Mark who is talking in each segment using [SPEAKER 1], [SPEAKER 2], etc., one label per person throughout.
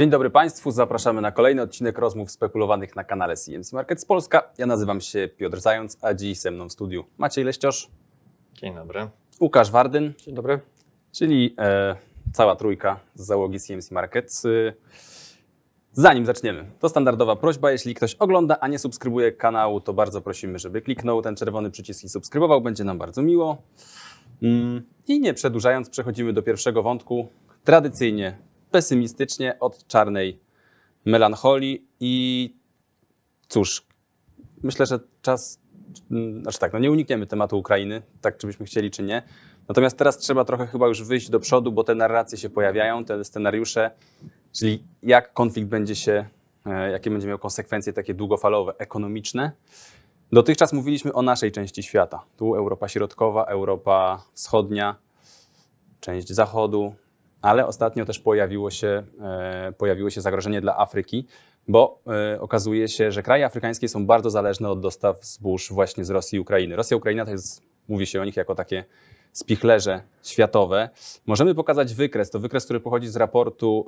[SPEAKER 1] Dzień dobry Państwu, zapraszamy na kolejny odcinek rozmów spekulowanych na kanale CMC Markets Polska. Ja nazywam się Piotr Zając, a dziś ze mną w studiu Maciej Leścioż, Dzień dobry. Łukasz Wardyn. Dzień dobry. Czyli e, cała trójka z załogi CMC Markets. E, zanim zaczniemy, to standardowa prośba, jeśli ktoś ogląda, a nie subskrybuje kanału, to bardzo prosimy, żeby kliknął ten czerwony przycisk i subskrybował, będzie nam bardzo miło. Mm, I nie przedłużając, przechodzimy do pierwszego wątku. Tradycyjnie pesymistycznie od czarnej melancholii i cóż, myślę, że czas, znaczy tak, no nie unikniemy tematu Ukrainy, tak czy byśmy chcieli, czy nie. Natomiast teraz trzeba trochę chyba już wyjść do przodu, bo te narracje się pojawiają, te scenariusze, czyli jak konflikt będzie się, e, jakie będzie miał konsekwencje takie długofalowe, ekonomiczne. Dotychczas mówiliśmy o naszej części świata. Tu Europa Środkowa, Europa Wschodnia, część Zachodu, ale ostatnio też pojawiło się, e, pojawiło się zagrożenie dla Afryki, bo e, okazuje się, że kraje afrykańskie są bardzo zależne od dostaw zbóż właśnie z Rosji i Ukrainy. Rosja i Ukraina to tak jest, mówi się o nich jako takie spichlerze światowe. Możemy pokazać wykres, to wykres, który pochodzi z raportu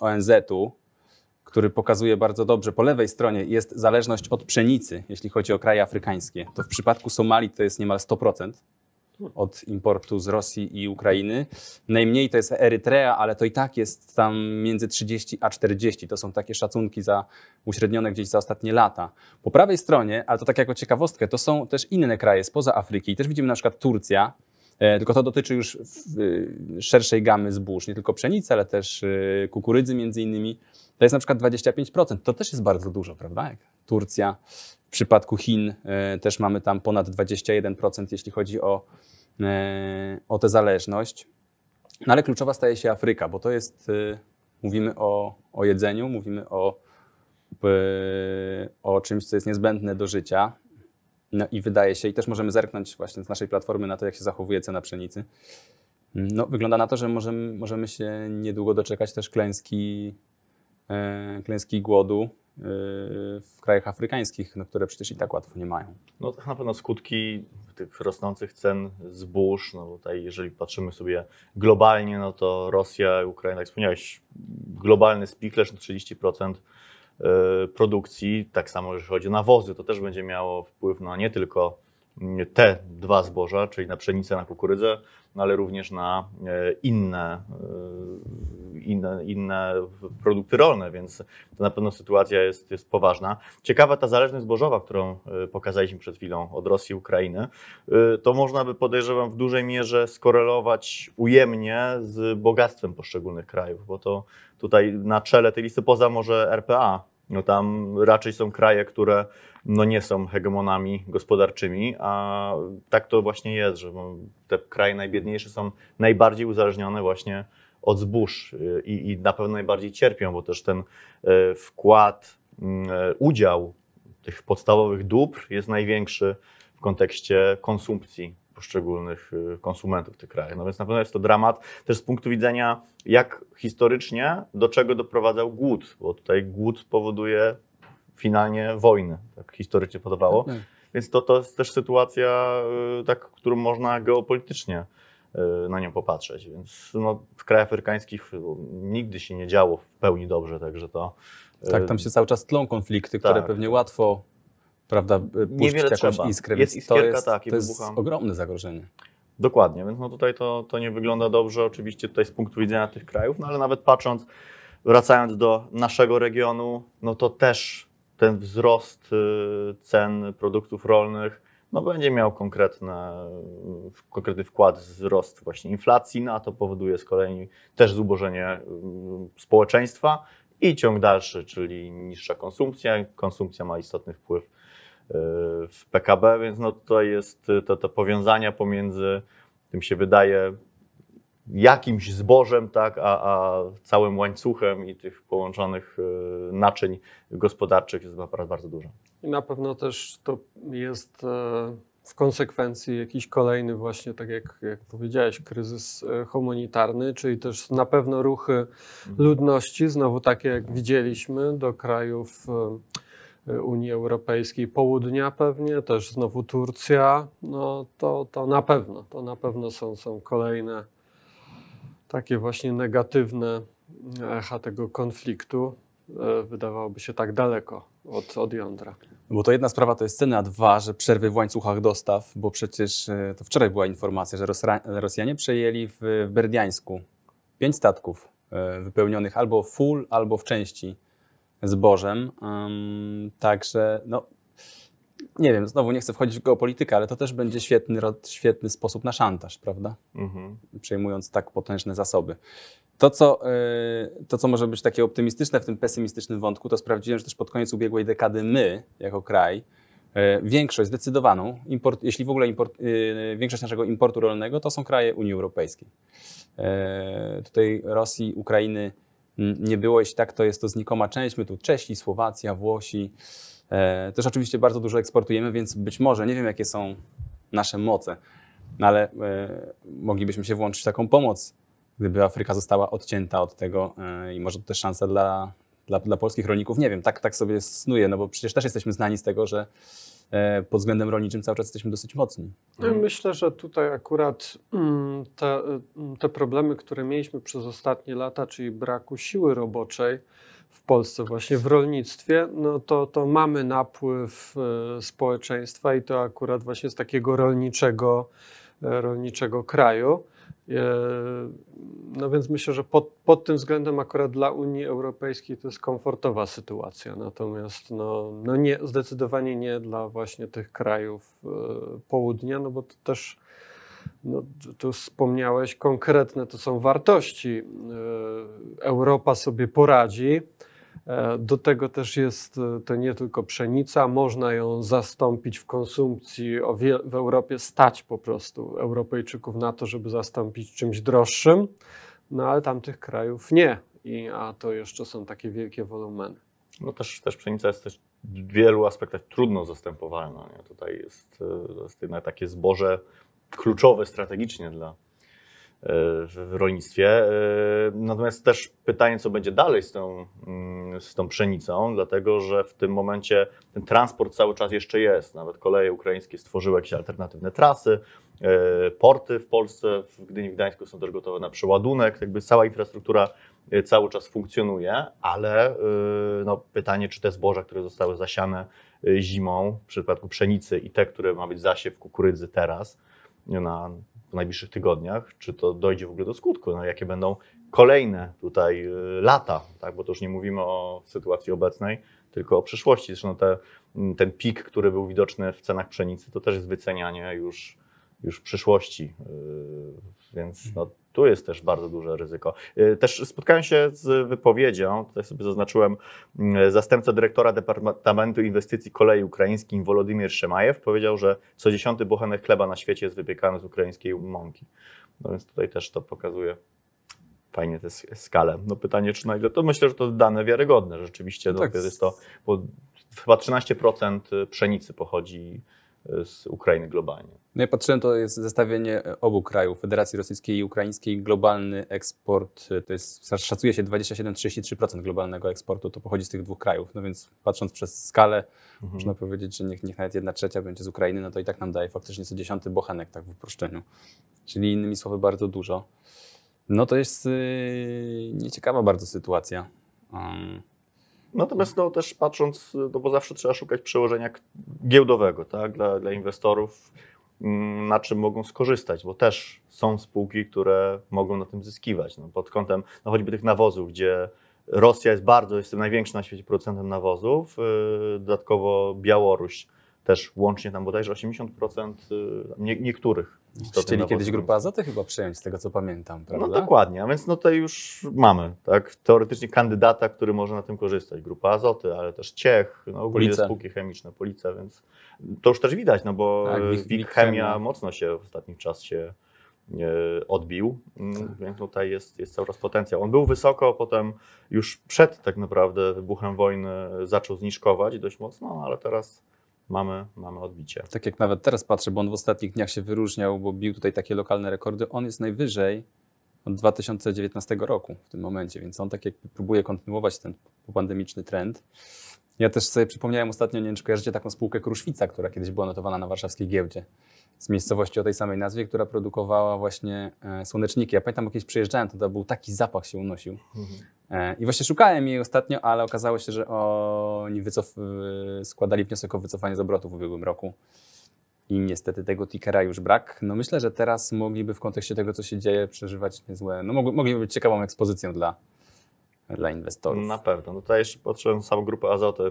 [SPEAKER 1] ONZ-u, który pokazuje bardzo dobrze. Po lewej stronie jest zależność od pszenicy, jeśli chodzi o kraje afrykańskie. To w przypadku Somalii to jest niemal 100% od importu z Rosji i Ukrainy. Najmniej to jest Erytrea, ale to i tak jest tam między 30 a 40. To są takie szacunki za uśrednione gdzieś za ostatnie lata. Po prawej stronie, ale to tak jako ciekawostkę, to są też inne kraje spoza Afryki. i Też widzimy na przykład Turcja, e, tylko to dotyczy już e, szerszej gamy zbóż, nie tylko pszenicy, ale też e, kukurydzy między innymi. To jest na przykład 25%. To też jest bardzo dużo, prawda? Turcja. W przypadku Chin też mamy tam ponad 21%, jeśli chodzi o E, o tę zależność. No ale kluczowa staje się Afryka, bo to jest, e, mówimy o, o jedzeniu, mówimy o, e, o czymś, co jest niezbędne do życia. No i wydaje się, i też możemy zerknąć właśnie z naszej platformy na to, jak się zachowuje cena pszenicy. No, wygląda na to, że możemy, możemy się niedługo doczekać też klęski, klęski głodu w krajach afrykańskich, na no, które przecież i tak łatwo nie mają.
[SPEAKER 2] No to na pewno skutki tych rosnących cen zbóż, no bo tutaj jeżeli patrzymy sobie globalnie, no to Rosja i Ukraina, tak jak wspomniałeś, globalny spichlerz no, 30% e, produkcji, tak samo jeżeli chodzi o nawozy, to też będzie miało wpływ na no, nie tylko te dwa zboża, czyli na pszenicę, na kukurydzę, ale również na e, inne, e, inne, inne produkty rolne, więc to na pewno sytuacja jest, jest poważna. Ciekawa ta zależność zbożowa, którą e, pokazaliśmy przed chwilą od Rosji i Ukrainy, to można by podejrzewam w dużej mierze skorelować ujemnie z bogactwem poszczególnych krajów, bo to tutaj na czele tej listy, poza może RPA, no tam raczej są kraje, które no nie są hegemonami gospodarczymi, a tak to właśnie jest, że no te kraje najbiedniejsze są najbardziej uzależnione właśnie od zbóż y, i, i na pewno najbardziej cierpią, bo też ten y, wkład, y, udział tych podstawowych dóbr jest największy w kontekście konsumpcji poszczególnych y, konsumentów w tych krajach. No więc na pewno jest to dramat też z punktu widzenia, jak historycznie, do czego doprowadzał głód, bo tutaj głód powoduje finalnie wojny, tak historycznie podawało. Tak, tak. Więc to, to jest też sytuacja, y, tak, którą można geopolitycznie y, na nią popatrzeć. Więc no, w krajach afrykańskich nigdy się nie działo w pełni dobrze, także to. Tak, tam się cały
[SPEAKER 1] czas tlą konflikty, które tak.
[SPEAKER 2] pewnie łatwo prawda, Niewiele jakąś trzeba. iskrę. Jest iskierka, tak, to jest, tak, to jest
[SPEAKER 1] ogromne zagrożenie.
[SPEAKER 2] Dokładnie, więc no tutaj to, to nie wygląda dobrze, oczywiście tutaj z punktu widzenia tych krajów, no ale nawet patrząc, wracając do naszego regionu, no to też ten wzrost y, cen produktów rolnych no będzie miał konkretne, y, konkretny wkład w wzrost właśnie inflacji, no a to powoduje z kolei też zubożenie y, społeczeństwa i ciąg dalszy, czyli niższa konsumpcja. Konsumpcja ma istotny wpływ w PKB, więc no tutaj jest y, to, to powiązania pomiędzy tym się wydaje jakimś zbożem, tak, a, a całym łańcuchem i tych połączonych y, naczyń gospodarczych jest naprawdę bardzo dużo.
[SPEAKER 3] I na pewno też to jest e, w konsekwencji jakiś kolejny właśnie, tak jak, jak powiedziałeś, kryzys e, humanitarny, czyli też na pewno ruchy mhm. ludności, znowu takie jak widzieliśmy, do krajów e, Unii Europejskiej, południa pewnie, też znowu Turcja, no to, to na pewno, to na pewno są, są kolejne takie właśnie negatywne echa tego konfliktu. E, wydawałoby się tak daleko od, od jądra.
[SPEAKER 1] Bo to jedna sprawa to jest cena, a dwa, że przerwy w łańcuchach dostaw, bo przecież e, to wczoraj była informacja, że Rosjanie przejęli w, Berdiańsku pięć statków e, wypełnionych albo full, albo w części zbożem. Także no, nie wiem, znowu nie chcę wchodzić w geopolitykę, ale to też będzie świetny, świetny sposób na szantaż, prawda? Mhm. Przejmując tak potężne zasoby. To co, y, to, co może być takie optymistyczne w tym pesymistycznym wątku, to sprawdziłem, że też pod koniec ubiegłej dekady my, jako kraj, y, większość zdecydowaną, import, jeśli w ogóle import, y, większość naszego importu rolnego, to są kraje Unii Europejskiej. Tutaj Rosji, Ukrainy, nie było. Jeśli tak, to jest to znikoma część. My tu Czesi, Słowacja, Włosi. E, też oczywiście bardzo dużo eksportujemy, więc być może, nie wiem jakie są nasze moce, no ale e, moglibyśmy się włączyć w taką pomoc, gdyby Afryka została odcięta od tego e, i może to też szansa dla, dla, dla polskich rolników. Nie wiem, tak, tak sobie snuję, no bo przecież też jesteśmy znani z tego, że E, pod względem rolniczym cały czas jesteśmy dosyć mocni.
[SPEAKER 3] No myślę, że tutaj akurat mm, te, mm, te problemy, które mieliśmy przez ostatnie lata, czyli braku siły roboczej, w Polsce właśnie w rolnictwie, no to, to mamy napływ e, społeczeństwa i to akurat właśnie z takiego rolniczego, e, rolniczego kraju. E, no więc myślę, że pod, pod, tym względem akurat dla Unii Europejskiej to jest komfortowa sytuacja, natomiast no, no nie, zdecydowanie nie dla właśnie tych krajów e, południa, no bo to też no, tu wspomniałeś konkretne, to są wartości. E, Europa sobie poradzi. E, do tego też jest e, to nie tylko pszenica, można ją zastąpić w konsumpcji. W Europie stać po prostu Europejczyków na to, żeby zastąpić czymś droższym, no ale tamtych krajów nie, I, a to jeszcze
[SPEAKER 2] są takie wielkie wolumeny. No też, też pszenica jest też w wielu aspektach trudno zastępowalna. Nie? Tutaj jest, e, jest takie zboże kluczowe strategicznie dla, w rolnictwie. E, natomiast też pytanie, co będzie dalej z tą, mm, z tą pszenicą, dlatego że w tym momencie ten transport cały czas jeszcze jest. Nawet koleje ukraińskie stworzyły jakieś alternatywne trasy, e, porty w Polsce, w Gdyni, w Gdańsku są też gotowe na przeładunek, jakby cała infrastruktura e, cały czas funkcjonuje, ale no, pytanie, czy te zboża, które zostały zasiane zimą, w przypadku pszenicy i te, które ma być zasiew kukurydzy teraz, na w najbliższych tygodniach, czy to dojdzie w ogóle do skutku, no, jakie będą kolejne tutaj y, lata, tak? bo to już nie mówimy o sytuacji obecnej, tylko o przyszłości. Zresztą te, mm, ten pik, który był widoczny w cenach pszenicy, to też jest wycenianie już, już przyszłości, y, więc mhm. no, tu jest też bardzo duże ryzyko. Y, też spotkałem się z wypowiedzią, tutaj sobie zaznaczyłem, y, zastępca dyrektora Departamentu Inwestycji Kolei Ukraińskiej Wolodymir Szemajew powiedział, że co dziesiąty bochenek chleba na świecie jest wypiekany z ukraińskiej mąki. No więc tutaj też to pokazuje fajnie tę skalę. No pytanie, czy na ile to myślę, że to dane wiarygodne rzeczywiście. No tak. Jest to, bo chyba 13% pszenicy pochodzi z Ukrainy globalnie.
[SPEAKER 1] No ja patrzyłem, to jest zestawienie obu krajów, Federacji Rosyjskiej i Ukraińskiej. Globalny eksport y, to jest, szacuje się 27-33% globalnego eksportu, to pochodzi z tych dwóch krajów. No więc patrząc przez skalę, mhm. można powiedzieć, że niech, niech nawet jedna trzecia będzie z Ukrainy, no to i tak nam daje faktycznie co dziesiąty bochenek, tak w uproszczeniu. Czyli innymi słowy bardzo dużo. No to jest yy, nieciekawa bardzo sytuacja.
[SPEAKER 2] Um, Natomiast no, też patrząc, no bo zawsze trzeba szukać przełożenia giełdowego tak, dla, dla inwestorów, mm, na czym mogą skorzystać, bo też są spółki, które mogą na tym zyskiwać. No, pod kątem no, choćby tych nawozów, gdzie Rosja jest bardzo, jest największym na świecie producentem nawozów, y, dodatkowo Białoruś też łącznie tam bodajże 80% y, nie, niektórych. Chcieli kiedyś grupę Azoty chyba przejąć, z tego co pamiętam, no prawda? No dokładnie, a więc no to już mamy, tak? Teoretycznie kandydata, który może na tym korzystać. Grupa Azoty, ale też Ciech, no ogólnie police. spółki chemiczne, Police, więc to już też widać, no bo tak, WIG, Chemia mocno się w ostatnim czasie odbił, mm, tak. więc tutaj jest, jest cały czas potencjał. On był wysoko, potem już przed tak naprawdę wybuchem wojny zaczął zniżkować dość mocno, ale teraz mamy, mamy odbicie.
[SPEAKER 1] Tak jak nawet teraz patrzę, bo on w ostatnich dniach się wyróżniał, bo bił tutaj takie lokalne rekordy. On jest najwyżej od 2019 roku w tym momencie, więc on tak jak próbuje kontynuować ten pandemiczny trend. Ja też sobie przypomniałem ostatnio, nie wiem czy kojarzycie taką spółkę Kruszwica, która kiedyś była notowana na warszawskiej giełdzie z miejscowości o tej samej nazwie, która produkowała właśnie e, słoneczniki. Ja pamiętam, kiedyś przyjeżdżałem, to, to był taki zapach się unosił. E, I właśnie szukałem jej ostatnio, ale okazało się, że oni wycof- e, składali wniosek o wycofanie z obrotu w ubiegłym roku. I niestety tego tickera już brak. No myślę, że teraz mogliby w kontekście tego, co się dzieje, przeżywać niezłe. No mogliby być ciekawą ekspozycją dla, dla inwestorów. Na
[SPEAKER 2] pewno. No tutaj jeszcze potrzebę samą grupę azoty.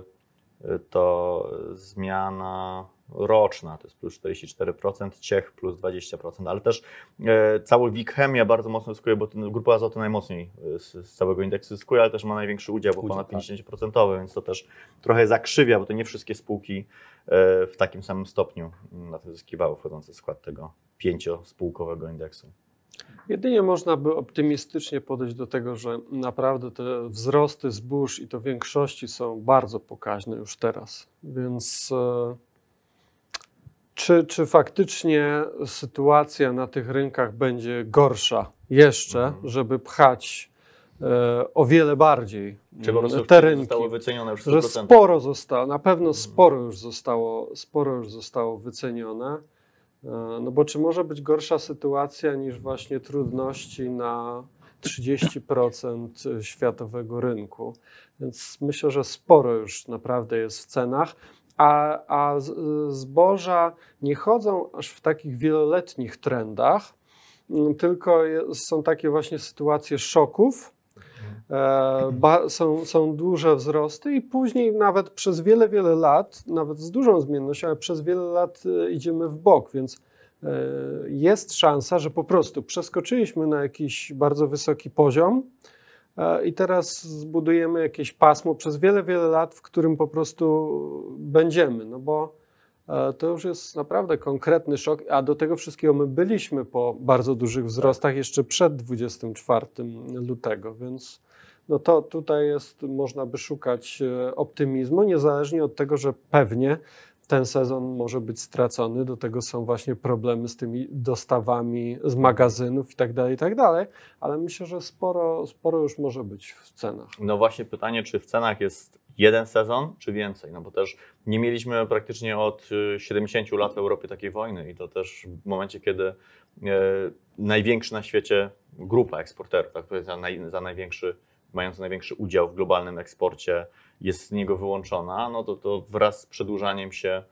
[SPEAKER 2] To zmiana roczna, to jest plus 44%, Ciech plus 20%, ale też e, cały WIG Chemia bardzo mocno zyskuje, bo ten, grupa azoty najmocniej e, z, z, całego indeksu zyskuje, ale też ma największy udział, bo ponad 50%, tak. więc to też trochę zakrzywia, bo to nie wszystkie spółki e, w takim samym stopniu na to zyskiwały wchodzące w skład tego pięciospółkowego indeksu.
[SPEAKER 3] Jedynie można by optymistycznie podejść do tego, że naprawdę te wzrosty zbóż i to większości są bardzo pokaźne już teraz, więc... E, czy, czy faktycznie sytuacja na tych rynkach będzie gorsza jeszcze, mhm. żeby pchać e, o wiele bardziej
[SPEAKER 2] czy po prostu mm, te rynki? zostało wycenione już 100%? Że sporo
[SPEAKER 3] zostało, na pewno mhm. sporo już zostało, sporo już zostało wycenione. E, no bo czy może być gorsza sytuacja niż właśnie trudności na 30% światowego rynku? Więc myślę, że sporo już naprawdę jest w cenach a, a zboża nie chodzą aż w takich wieloletnich trendach, mm, tylko są takie właśnie sytuacje szoków. E, są, są duże wzrosty, i później nawet przez wiele, wiele lat, nawet z dużą zmiennością, ale przez wiele lat e, idziemy w bok, więc e, jest szansa, że po prostu przeskoczyliśmy na jakiś bardzo wysoki poziom, E, i teraz zbudujemy jakieś pasmo przez wiele, wiele lat, w którym po prostu będziemy, no bo e, to już jest naprawdę konkretny szok, a do tego wszystkiego my byliśmy po bardzo dużych wzrostach jeszcze przed 24 lutego, więc no to tutaj jest, można by szukać e, optymizmu, niezależnie od tego, że pewnie ten sezon może być stracony. Do tego są właśnie problemy z tymi dostawami z magazynów i tak dalej, i tak dalej. Ale myślę, że sporo, sporo już może być w cenach.
[SPEAKER 2] No właśnie pytanie, czy w cenach jest jeden sezon, czy więcej? No bo też nie mieliśmy praktycznie od 70 y, lat w Europie takiej wojny i to też w momencie, kiedy e, największy na świecie grupa eksporterów, tak powiedzmy, za, naj, za największy mając największy udział w globalnym eksporcie, jest z niego wyłączona, no to, to wraz z przedłużaniem się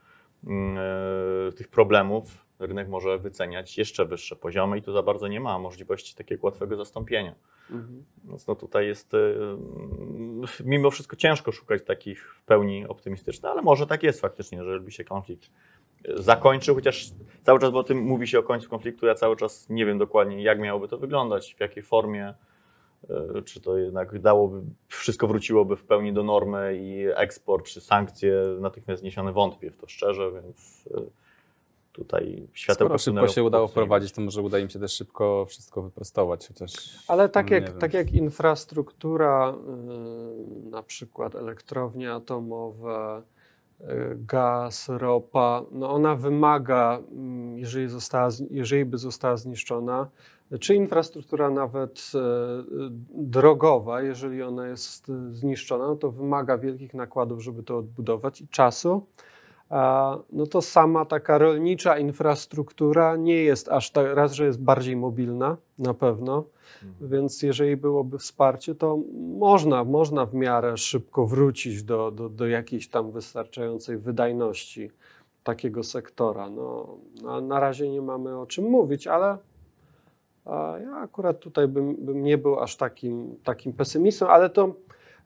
[SPEAKER 2] yy, tych problemów rynek może wyceniać jeszcze wyższe poziomy i tu za bardzo nie ma możliwości takiego łatwego zastąpienia. Mhm. Więc no tutaj jest yy, mimo wszystko ciężko szukać takich w pełni optymistycznych, ale może tak jest faktycznie, że by się konflikt e, zakończył, chociaż cały czas o tym mówi się o końcu konfliktu, ja cały czas nie wiem dokładnie jak miałoby to wyglądać, w jakiej formie, E, czy to jednak dałoby, wszystko wróciłoby w pełni do normy i eksport czy sankcje natychmiast zniesione wątpię w to szczerze, więc e,
[SPEAKER 1] tutaj światełko Skoro szybko się udało wprowadzić, to może uda im się też szybko wszystko wyprostować, chociaż... Ale tak, jak, tak
[SPEAKER 3] jak infrastruktura, y, na przykład elektrownie atomowe, y, gaz, ropa, no ona wymaga mm, jeżeli, została, jeżeli by została zniszczona, czy infrastruktura nawet e, e, drogowa, jeżeli ona jest e, zniszczona, no to wymaga wielkich nakładów, żeby to odbudować i czasu. No to sama taka rolnicza infrastruktura nie jest aż tak, raz, że jest bardziej mobilna na pewno, mhm. więc jeżeli byłoby wsparcie, to można, można w miarę szybko wrócić do, do, do jakiejś tam wystarczającej wydajności takiego sektora. No, no, na razie nie mamy o czym mówić, ale ja akurat tutaj bym, bym nie był aż takim, takim pesymistą, ale to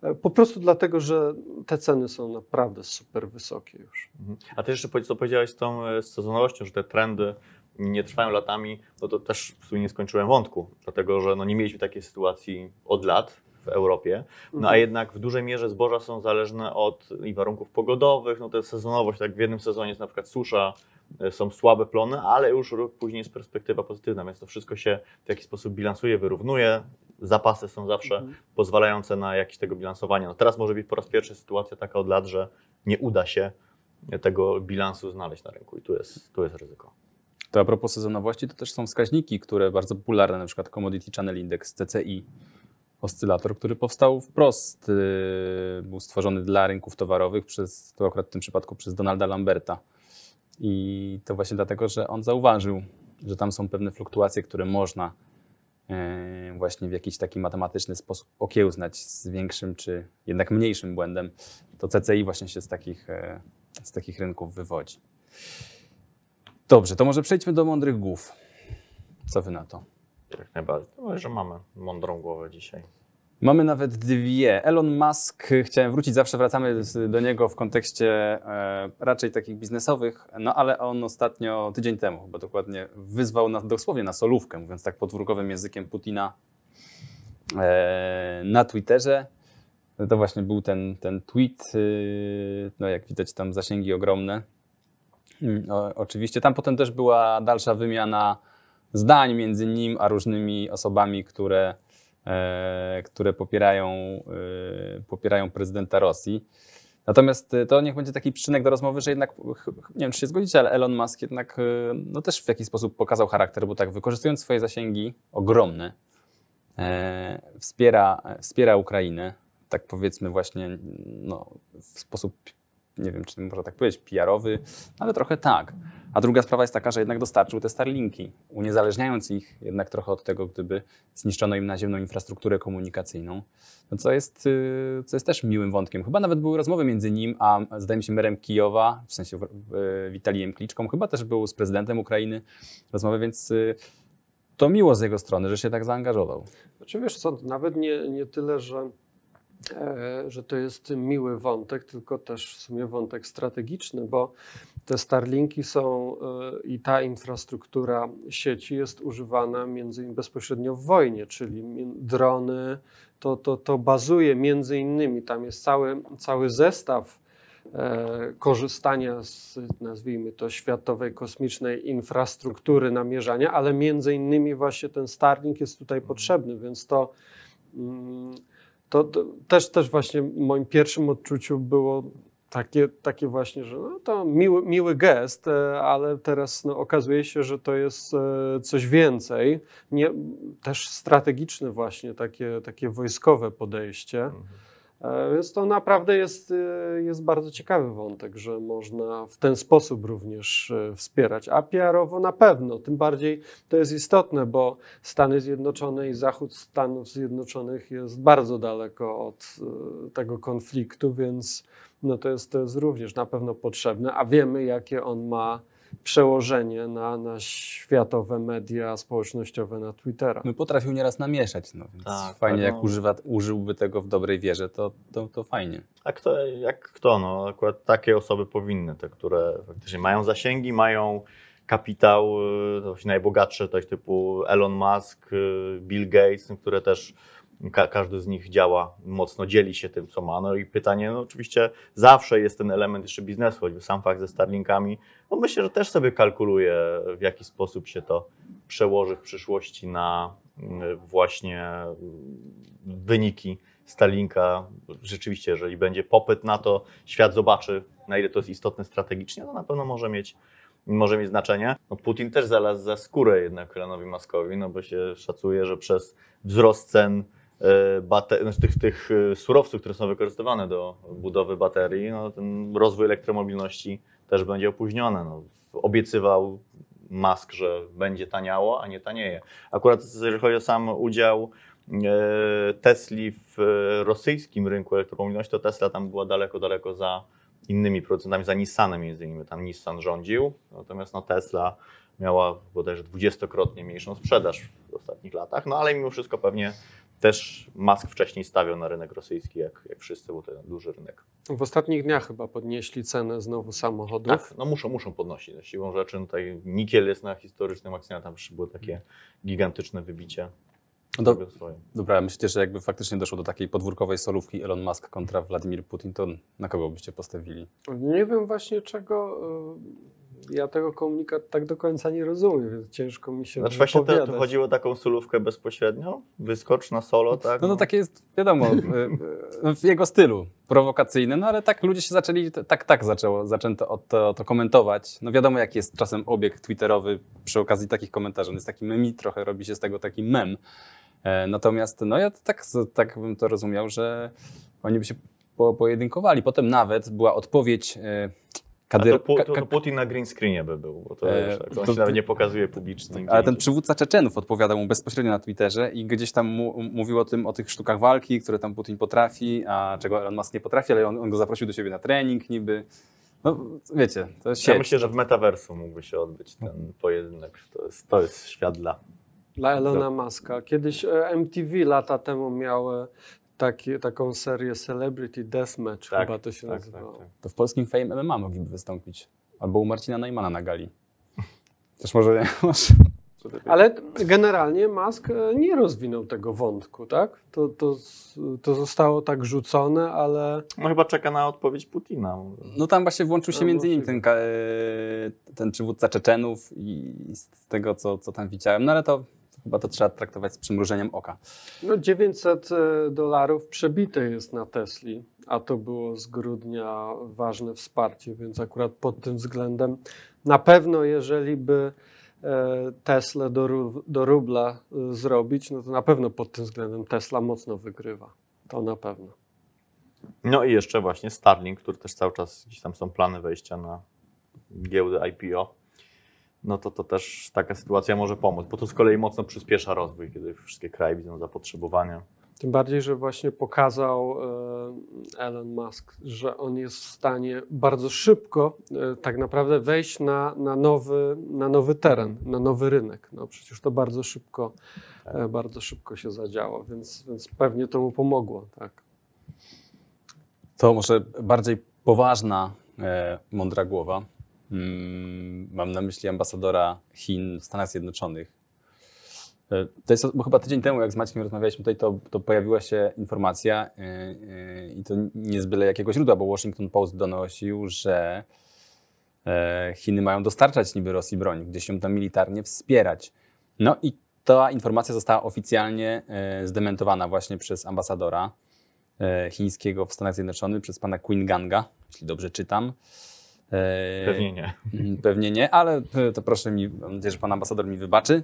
[SPEAKER 3] e, po prostu dlatego, że te ceny są naprawdę super wysokie już.
[SPEAKER 2] Mhm. A ty jeszcze co powiedziałeś z tą e, sezonowością, że te trendy nie trwają latami, no to też w sumie nie skończyłem wątku, dlatego że no nie mieliśmy takiej sytuacji od lat w Europie. No a mhm. jednak w dużej mierze zboża są zależne od i warunków pogodowych, no to jest sezonowość, tak w jednym sezonie jest na przykład susza, e, są słabe plony, ale już rok później jest perspektywa pozytywna, więc to wszystko się w jakiś sposób bilansuje, wyrównuje. Zapasy są zawsze mhm. pozwalające na jakieś tego bilansowanie. No teraz może być po raz pierwszy sytuacja taka od lat, że nie uda się tego bilansu znaleźć na rynku i tu jest, tu jest ryzyko.
[SPEAKER 1] To a propos sezonowości, to też są wskaźniki, które bardzo popularne, na przykład Commodity Channel Index, CCI, oscylator, który powstał wprost, y, był stworzony dla rynków towarowych, przez, to akurat w tym przypadku przez Donalda Lamberta. I to właśnie dlatego, że on zauważył, że tam są pewne fluktuacje, które można y, właśnie w jakiś taki matematyczny sposób okiełznać z większym czy jednak mniejszym błędem. To CCI właśnie się z takich, y, z takich rynków wywodzi. Dobrze, to może przejdźmy do mądrych głów. Co wy na to? Jak najbardziej.
[SPEAKER 2] No, że mamy mądrą głowę dzisiaj.
[SPEAKER 1] Mamy nawet dwie. Elon Musk, chciałem wrócić, zawsze wracamy do niego w kontekście e, raczej takich biznesowych, no ale on ostatnio, tydzień temu chyba dokładnie, wyzwał na, dosłownie na solówkę, mówiąc tak podwórkowym językiem Putina e, na Twitterze. No to właśnie był ten, ten tweet, y, no jak widać tam zasięgi ogromne. Mm, o, oczywiście, tam potem też była dalsza wymiana zdań między nim a różnymi osobami, które, e, które popierają, e, popierają prezydenta Rosji. Natomiast e, to niech będzie taki przyczynek do rozmowy, że jednak, nie wiem czy się zgodzicie, ale Elon Musk jednak no też w jakiś sposób pokazał charakter, bo tak wykorzystując swoje zasięgi ogromne, e, wspiera, wspiera Ukrainę, tak powiedzmy właśnie no, w sposób, nie wiem czy można tak powiedzieć, PR-owy, ale trochę tak. A druga sprawa jest taka, że jednak dostarczył te Starlinki, uniezależniając ich jednak trochę od tego, gdyby zniszczono im naziemną infrastrukturę komunikacyjną, no co, jest, y, co jest też miłym wątkiem. Chyba nawet były rozmowy między nim a, zdaje mi się, merem Kijowa, w sensie Witalijem Kliczką, chyba też był z prezydentem Ukrainy rozmowy, więc y, to miło z jego strony, że się tak zaangażował.
[SPEAKER 3] Znaczy wiesz co, nawet nie, nie tyle, że E, że to jest miły wątek, tylko też w sumie wątek strategiczny, bo te Starlinki są e, i ta infrastruktura sieci jest używana między innymi bezpośrednio w wojnie, czyli drony, to, to, to bazuje między innymi, tam jest cały, cały zestaw e, korzystania z, nazwijmy to, światowej kosmicznej infrastruktury namierzania, ale między innymi właśnie ten Starlink jest tutaj potrzebny, więc to... Mm, to, to, też, też właśnie moim pierwszym odczuciu było takie, takie właśnie, że no to miły, miły gest, e, ale teraz no, okazuje się, że to jest e, coś więcej. Nie, też strategiczne właśnie, takie, takie wojskowe podejście. Mhm. E, więc to naprawdę jest, e, jest bardzo ciekawy wątek, że można w ten sposób również e, wspierać. A PR-owo na pewno, tym bardziej to jest istotne, bo Stany Zjednoczone i Zachód Stanów Zjednoczonych jest bardzo daleko od tego konfliktu, więc no to, jest, to jest również na pewno potrzebne, a wiemy, jakie on ma przełożenie na, na światowe media społecznościowe, na
[SPEAKER 1] Twittera. No potrafił nieraz namieszać, no więc tak, fajnie tak, jak no.
[SPEAKER 2] używa, użyłby tego w dobrej wierze, to, to, to fajnie. A kto, jak kto, no akurat takie osoby powinny, te, które faktycznie mają zasięgi, mają kapitał, y, najbogatsze, tak typu Elon Musk, y, Bill Gates, które też Ka każdy z nich działa mocno, dzieli się tym, co ma. No i pytanie, no oczywiście zawsze jest ten element jeszcze biznesu, choćby sam fakt ze Starlinkami, no myślę, że też sobie kalkuluje, w jaki sposób się to przełoży w przyszłości na mm, właśnie mm, wyniki Starlinka. Rzeczywiście, jeżeli będzie popyt na to, świat zobaczy, na ile to jest istotne strategicznie, no na pewno może mieć może mieć znaczenie. No Putin też zalazł za skórę jednak klanowi Maskowi, no bo się szacuje, że przez wzrost cen E, znaczy tych, tych e, surowców, które są wykorzystywane do budowy baterii, no, ten rozwój elektromobilności też będzie opóźniony. No, obiecywał Musk, że będzie taniało, a nie tanieje. Akurat jeżeli chodzi o sam udział e, Tesli w rosyjskim rynku elektromobilności, to Tesla tam była daleko, daleko za innymi producentami, za Nissanem między innymi. Tam Nissan rządził, natomiast no, Tesla miała bodajże dwudziestokrotnie mniejszą sprzedaż w ostatnich latach, no ale mimo wszystko pewnie też Musk wcześniej stawiał na rynek rosyjski, jak, jak wszyscy, bo to duży rynek.
[SPEAKER 3] W ostatnich dniach chyba podnieśli cenę znowu samochodów.
[SPEAKER 2] Tak, no muszą, muszą podnosić. No, siłą rzeczy no, tutaj nikiel jest na historycznym akcjach, tam było takie gigantyczne wybicie. Do, no
[SPEAKER 1] dobra, myślicie, że jakby faktycznie doszło do takiej podwórkowej solówki Elon Musk kontra Władimir Putin, to na kogo byście postawili?
[SPEAKER 3] Nie wiem właśnie czego ja tego komunikatu tak do końca nie rozumiem, więc ciężko mi się Znaczy właśnie to, to chodziło
[SPEAKER 2] o taką solówkę wyskocz na solo, no tak? No, no takie jest, wiadomo, y, y,
[SPEAKER 1] no w jego stylu prowokacyjny, no ale tak ludzie się zaczęli, tak, tak zaczęło, zaczęto to, to komentować. No wiadomo, jaki jest czasem obieg twitterowy przy okazji takich komentarzy. On jest taki memi, trochę robi się z tego taki mem. E, natomiast no ja tak, tak bym to rozumiał, że oni by się pojedynkowali. Potem nawet była odpowiedź e, Kadyr... To, to, to, Putin na
[SPEAKER 2] green screenie by był, bo to, e, już, tak, on się nawet nie pokazuje publicznie. Tak, ale ten
[SPEAKER 1] przywódca Czeczenów odpowiadał mu bezpośrednio na Twitterze i gdzieś tam mu, mówił o tym, o tych sztukach walki, które tam Putin potrafi, a czego Elon Musk nie potrafi, ale on, on go zaprosił do siebie na trening niby. No wiecie, to się... Ja myślę, że w
[SPEAKER 2] metaversu mógłby się odbyć ten pojedynek. To jest, to jest świat dla... Dla Elona
[SPEAKER 3] Muska. Kiedyś e, MTV lata temu miał taki, taką serię Celebrity
[SPEAKER 1] Deathmatch, tak, chyba to się tak, tak nazywało. Tak, to w polskim Fame MMA mogliby wystąpić. Albo u Marcina Najmana na gali. Też może nie. masz. Ale generalnie
[SPEAKER 3] Musk e, nie rozwinął tego wątku, tak? To, to, to zostało tak rzucone,
[SPEAKER 2] ale. No chyba czeka na odpowiedź Putina.
[SPEAKER 1] No tam właśnie włączył się między innymi ten, e, ten przywódca Czeczenów i z tego, co, co tam widziałem. No ale to chyba to trzeba traktować z przymrużeniem oka.
[SPEAKER 3] No 900 e, dolarów przebite jest na Tesli, a to było z grudnia ważne wsparcie, więc akurat pod tym względem na pewno jeżeli by e, Tesla do, do rubla e, zrobić, no to na pewno pod tym względem Tesla mocno wygrywa. To na pewno.
[SPEAKER 2] No i jeszcze właśnie Starlink, który też cały czas gdzieś tam są plany wejścia na giełdę IPO no to to też taka sytuacja może pomóc, bo to z kolei mocno przyspiesza rozwój, kiedy wszystkie kraje widzą zapotrzebowanie.
[SPEAKER 3] Tym bardziej, że właśnie pokazał e, Elon Musk, że on jest w stanie bardzo szybko e, tak naprawdę wejść na, na, nowy, na nowy teren, na nowy rynek. No przecież to bardzo szybko, e, tak. bardzo szybko się zadziało, więc, więc pewnie to mu pomogło. Tak.
[SPEAKER 1] To może bardziej poważna mądra głowa Mm, mam na myśli ambasadora Chin w Stanach Zjednoczonych. E, to jest bo chyba tydzień temu, jak z Maćkiem rozmawialiśmy tutaj, to, to pojawiła się informacja e, e, i to nie z byle jakiego źródła, bo Washington Post donosił, że Chiny mają dostarczać niby Rosji broni, gdzieś ją tam militarnie wspierać. No i ta informacja została oficjalnie zdementowana właśnie przez ambasadora chińskiego w Stanach Zjednoczonych, przez pana Queen Ganga, jeśli dobrze czytam. E, pewnie nie. Mm, pewnie nie, ale e, to proszę mi, mam nadzieję, że pan ambasador mi wybaczy.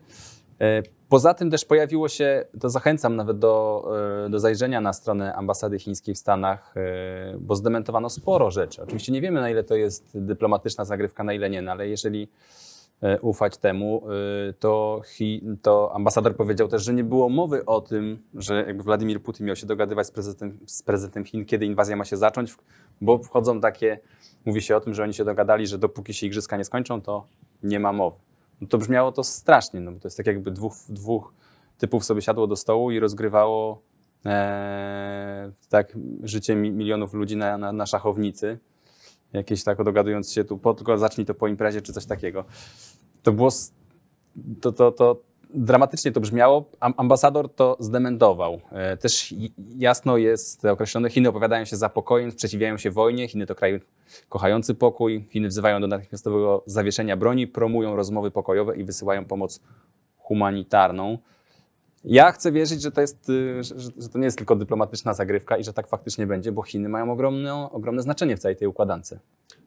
[SPEAKER 1] E, poza tym też pojawiło się, to zachęcam nawet do, do zajrzenia na stronę ambasady chińskiej w Stanach, bo zdementowano sporo rzeczy. Oczywiście nie wiemy, na ile to jest dyplomatyczna zagrywka, na ile nie, no ale jeżeli E, ufać temu, e, to, to ambasador powiedział też, że nie było mowy o tym, że jakby Władimir Putin miał się dogadywać z prezydentem, z prezydentem Chin, kiedy inwazja ma się zacząć, bo wchodzą takie, mówi się o tym, że oni się dogadali, że dopóki się igrzyska nie skończą, to nie ma mowy. No to brzmiało to strasznie, no bo to jest tak jakby dwóch, dwóch typów sobie siadło do stołu i rozgrywało e, tak życie mi, milionów ludzi na, na, na szachownicy jakieś tak dogadując się tu, po, tylko zacznij to po imprezie czy coś takiego. To było, to, to, to dramatycznie to brzmiało. Ambasador to zdementował. E, też jasno jest określone, Chiny opowiadają się za pokojem, sprzeciwiają się wojnie. Chiny to kraj kochający pokój. Chiny wzywają do natychmiastowego zawieszenia broni, promują rozmowy pokojowe i wysyłają pomoc humanitarną. Ja chcę wierzyć, że to, jest, y, że, że to nie jest tylko dyplomatyczna zagrywka i że tak faktycznie będzie, bo Chiny mają ogromne, ogromne znaczenie w całej tej układance.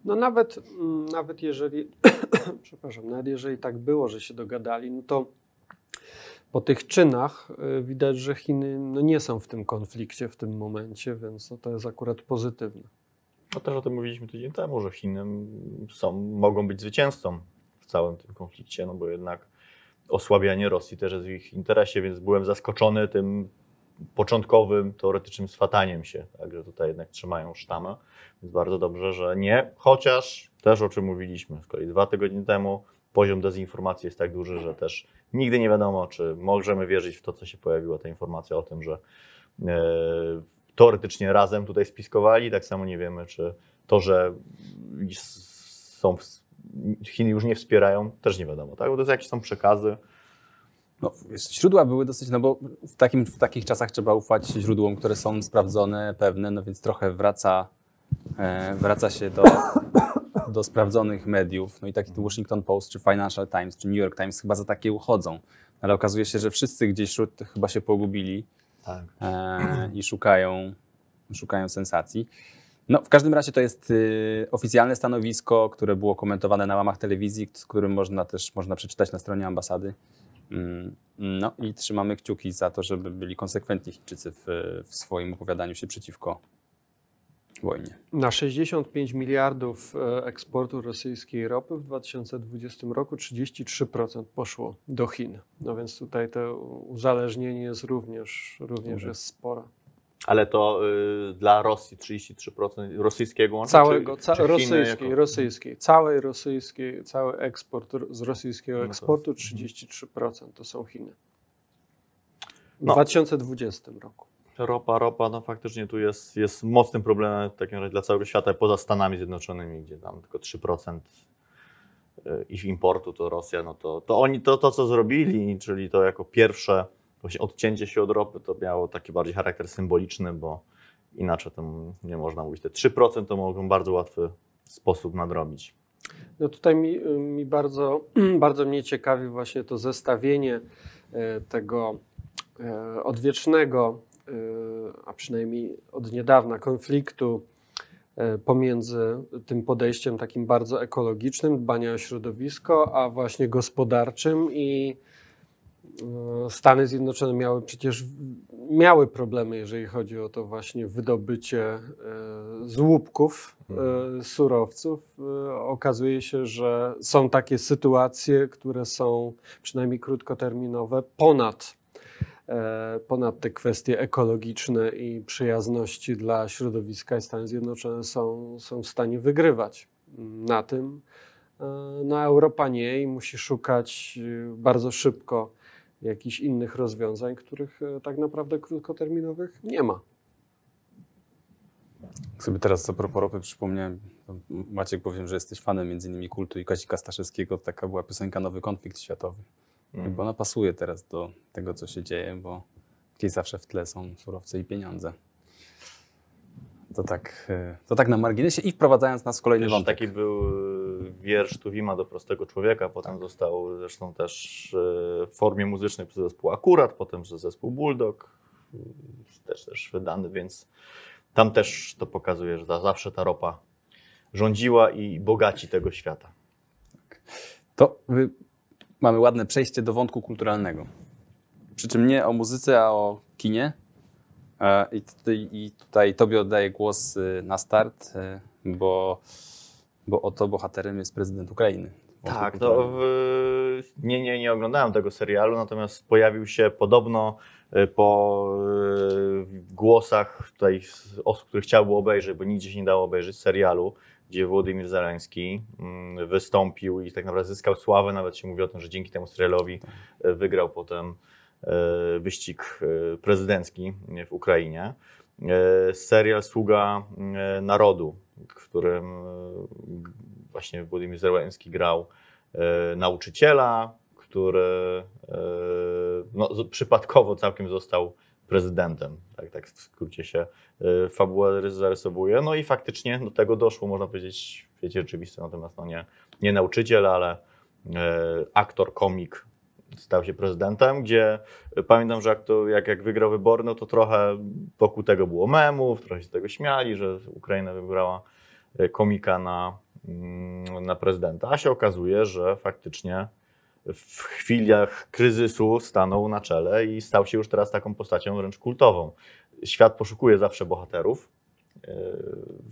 [SPEAKER 3] No nawet, mm, nawet jeżeli, przepraszam, nawet jeżeli tak było, że się dogadali, no to po tych czynach y, widać, że Chiny no nie są w tym konflikcie w tym momencie, więc no to jest akurat pozytywne.
[SPEAKER 2] No też o tym mówiliśmy tydzień temu, że Chiny są, mogą być zwycięzcą w całym tym konflikcie, no bo jednak osłabianie Rosji też jest w ich interesie, więc byłem zaskoczony tym początkowym teoretycznym swataniem się, także tutaj jednak trzymają sztamę, więc bardzo dobrze, że nie, chociaż też o czym mówiliśmy z kolei dwa tygodnie temu, poziom dezinformacji jest tak duży, że też nigdy nie wiadomo, czy możemy wierzyć w to, co się pojawiła ta informacja o tym, że e, teoretycznie razem tutaj spiskowali, tak samo nie wiemy, czy to, że są w Chiny już nie wspierają, też nie wiadomo, tak? Bo to jest jakieś są przekazy. No, źródła były
[SPEAKER 1] dosyć, no bo w, takim, w takich czasach trzeba ufać źródłom, które są sprawdzone, pewne, no więc trochę wraca, e, wraca się do, do sprawdzonych mediów. No i taki Washington Post, czy Financial Times, czy New York Times chyba za takie uchodzą. Ale okazuje się, że wszyscy gdzieś chyba się pogubili tak. e, i szukają, szukają sensacji. No, w każdym razie to jest y, oficjalne stanowisko, które było komentowane na łamach telewizji, z którym można też można przeczytać na stronie ambasady. Mm, no i trzymamy kciuki za to, żeby byli konsekwentni Chińczycy w, w swoim opowiadaniu się przeciwko wojnie.
[SPEAKER 3] Na 65 miliardów e, eksportu rosyjskiej ropy w 2020 roku 33% poszło do Chin. No więc tutaj to uzależnienie jest również, również jest spore.
[SPEAKER 2] Ale to y, dla Rosji 33% rosyjskiego łącza? Całego, czy, ca czy jako...
[SPEAKER 3] całej rosyjskiej, cały eksport z rosyjskiego no eksportu 33% mhm. to są Chiny.
[SPEAKER 2] W no. 2020 roku. Ropa, ropa, no faktycznie tu jest, jest mocnym problemem w takim razie dla całego świata, poza Stanami Zjednoczonymi, gdzie tam tylko 3% y, ich importu to Rosja, no to, to oni to, to co zrobili, czyli to jako pierwsze właśnie odcięcie się od ropy to miało taki bardziej charakter symboliczny, bo inaczej to nie można mówić. Te 3% to mogą bardzo łatwy sposób nadrobić.
[SPEAKER 3] No tutaj mi, mi bardzo, bardzo mnie ciekawi właśnie to zestawienie e, tego e, odwiecznego, e, a przynajmniej od niedawna konfliktu pomiędzy tym podejściem takim bardzo ekologicznym, dbania o środowisko, a właśnie gospodarczym i Stany Zjednoczone miały przecież miały problemy, jeżeli chodzi o to właśnie wydobycie e, z łupków e, mhm. surowców. E, okazuje się, że są takie sytuacje, które są przynajmniej krótkoterminowe ponad ponad te kwestie ekologiczne i przyjazności dla środowiska i Stany Zjednoczone są, są w stanie wygrywać na tym. No, Europa nie i musi szukać bardzo szybko jakichś innych rozwiązań, których e, tak naprawdę krótkoterminowych nie ma.
[SPEAKER 1] Sobie teraz co propos ropy przypomniałem, no, Maciek powiem, że jesteś fanem między innymi kultu i Kazika Staszewskiego, taka była piosenka Nowy Konflikt Światowy. Mm. Bo ona pasuje teraz do tego, co się dzieje, bo gdzieś zawsze w tle są surowce i pieniądze. To tak, e, to tak na marginesie i wprowadzając nas w kolejny Wiesz, wątek.
[SPEAKER 2] Taki był e, wiersz Tuwima do Prostego Człowieka, potem tak. został zresztą też e, w formie muzycznej przez zespół Akurat, potem przez zespół Bulldog, też, też wydany, więc tam też to pokazuje, że zawsze ta ropa rządziła i bogaci tego świata.
[SPEAKER 1] Tak. To y, mamy ładne przejście do wątku kulturalnego. Przy czym nie o muzyce, a o kinie, E, I tutaj Tobie oddaję głos y, na start, y, bo, bo oto bohaterem jest prezydent Ukrainy. Tak, to no,
[SPEAKER 2] w... nie, nie, nie oglądałem tego serialu, natomiast pojawił się podobno y, po głosach tutaj osób, które chciały obejrzeć, bo nigdzie się nie dało obejrzeć serialu, gdzie Władimir Zeleński mm, wystąpił i tak naprawdę zyskał sławę. Nawet się mówi o tym, że dzięki temu serialowi tak. wygrał potem E, wyścig e, prezydencki w Ukrainie. E, serial Sługa Narodu, w którym właśnie Władimir Zełenski grał nauczyciela, który no, przypadkowo całkiem został prezydentem. Tak, tak w skrócie się fabuła, zarysowuje. No i faktycznie do tego doszło, można powiedzieć, w świecie rzeczywistym, natomiast no nie, nie nauczyciel, ale aktor, komik stał się prezydentem, gdzie pamiętam, że jak, to, jak, jak wygrał wybory, no to trochę wokół tego było memów, trochę się z tego śmiali, że Ukraina wybrała e, komika na, mm, na prezydenta, a się okazuje, że faktycznie w chwilach kryzysu stanął na czele i stał się już teraz taką postacią wręcz kultową. Świat poszukuje zawsze bohaterów. E,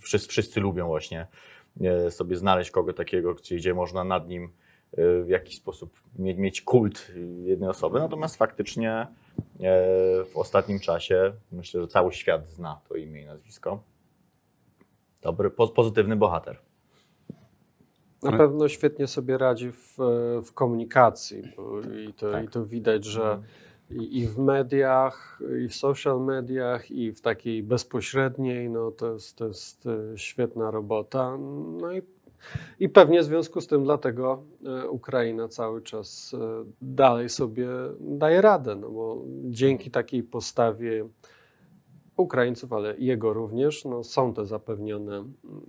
[SPEAKER 2] wszyscy, wszyscy lubią właśnie e, sobie znaleźć kogo takiego, gdzie można nad nim Y, w jakiś sposób mieć kult jednej osoby, natomiast faktycznie e, w ostatnim czasie myślę, że cały świat zna to imię i nazwisko. Dobry, pozytywny bohater.
[SPEAKER 3] Na tak. pewno świetnie sobie radzi w, w komunikacji i to, tak. i to widać, że mhm. i, i, w mediach, i w social mediach, i w takiej bezpośredniej, no to jest, to jest e, świetna robota. No i i pewnie w związku z tym dlatego e, Ukraina cały czas e, dalej sobie daje radę, no bo dzięki takiej postawie Ukraińców, ale jego również, no są te zapewnione